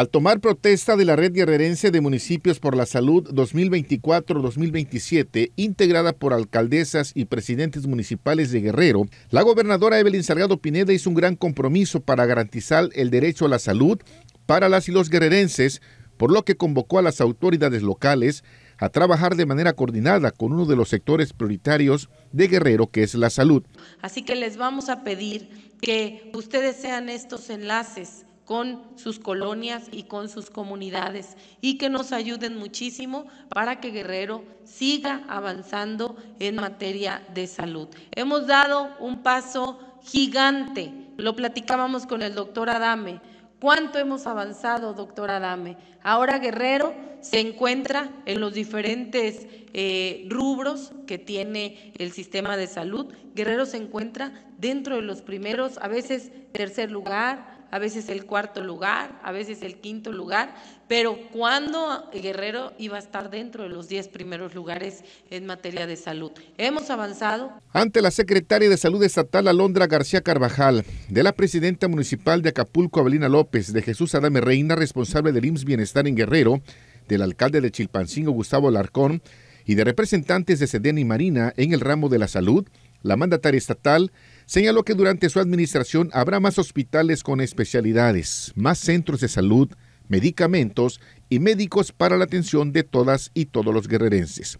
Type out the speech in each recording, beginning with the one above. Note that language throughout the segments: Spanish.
Al tomar protesta de la Red Guerrerense de Municipios por la Salud 2024-2027, integrada por alcaldesas y presidentes municipales de Guerrero, la gobernadora Evelyn Salgado Pineda hizo un gran compromiso para garantizar el derecho a la salud para las y los guerrerenses, por lo que convocó a las autoridades locales a trabajar de manera coordinada con uno de los sectores prioritarios de Guerrero, que es la salud. Así que les vamos a pedir que ustedes sean estos enlaces con sus colonias y con sus comunidades y que nos ayuden muchísimo para que Guerrero siga avanzando en materia de salud. Hemos dado un paso gigante, lo platicábamos con el doctor Adame. ¿Cuánto hemos avanzado, doctor Adame? Ahora Guerrero se encuentra en los diferentes eh, rubros que tiene el sistema de salud. Guerrero se encuentra dentro de los primeros, a veces tercer lugar, a veces el cuarto lugar, a veces el quinto lugar, pero cuando Guerrero iba a estar dentro de los 10 primeros lugares en materia de salud. Hemos avanzado. Ante la secretaria de Salud Estatal Alondra García Carvajal, de la presidenta municipal de Acapulco, Abelina López, de Jesús Adame Reina, responsable del IMSS Bienestar en Guerrero, del alcalde de Chilpancingo, Gustavo Alarcón, y de representantes de Sedena y Marina en el ramo de la salud, la mandataria estatal señaló que durante su administración habrá más hospitales con especialidades, más centros de salud, medicamentos y médicos para la atención de todas y todos los guerrerenses.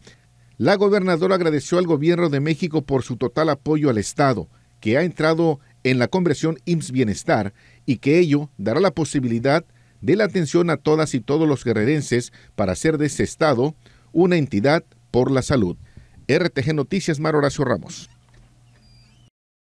La gobernadora agradeció al gobierno de México por su total apoyo al Estado, que ha entrado en la conversión IMSS Bienestar y que ello dará la posibilidad de la atención a todas y todos los guerrerenses para hacer de ese Estado una entidad por la salud. RTG Noticias, Mar Horacio Ramos.